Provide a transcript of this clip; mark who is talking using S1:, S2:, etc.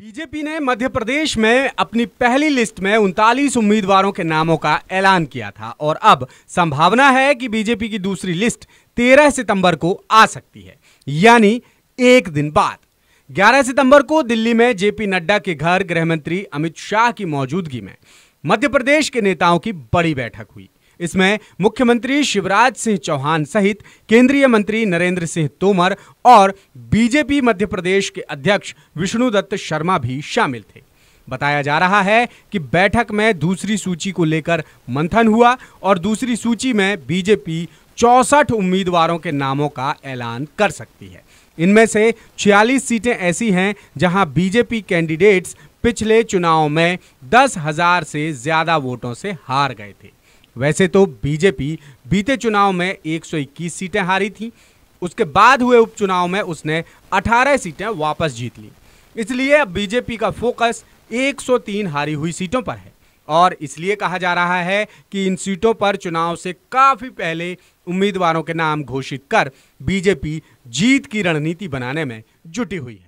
S1: BJP ने मध्य प्रदेश में अपनी पहली लिस्ट में उनतालीस उम्मीदवारों के नामों का ऐलान किया था और अब संभावना है कि बीजेपी की दूसरी लिस्ट 13 सितंबर को आ सकती है यानी एक दिन बाद 11 सितंबर को दिल्ली में जेपी नड्डा के घर गृह मंत्री अमित शाह की मौजूदगी में मध्य प्रदेश के नेताओं की बड़ी बैठक हुई इसमें मुख्यमंत्री शिवराज सिंह चौहान सहित केंद्रीय मंत्री नरेंद्र सिंह तोमर और बीजेपी मध्य प्रदेश के अध्यक्ष विष्णुदत्त शर्मा भी शामिल थे बताया जा रहा है कि बैठक में दूसरी सूची को लेकर मंथन हुआ और दूसरी सूची में बीजेपी चौसठ उम्मीदवारों के नामों का ऐलान कर सकती है इनमें से 46 सीटें ऐसी हैं जहां बीजेपी कैंडिडेट्स पिछले चुनाव में दस हजार से ज्यादा वोटों से हार गए थे वैसे तो बीजेपी बीते चुनाव में 121 सीटें हारी थी उसके बाद हुए उपचुनाव में उसने 18 सीटें वापस जीत ली इसलिए अब बीजेपी का फोकस 103 हारी हुई सीटों पर है और इसलिए कहा जा रहा है कि इन सीटों पर चुनाव से काफ़ी पहले उम्मीदवारों के नाम घोषित कर बीजेपी जीत की रणनीति बनाने में जुटी हुई है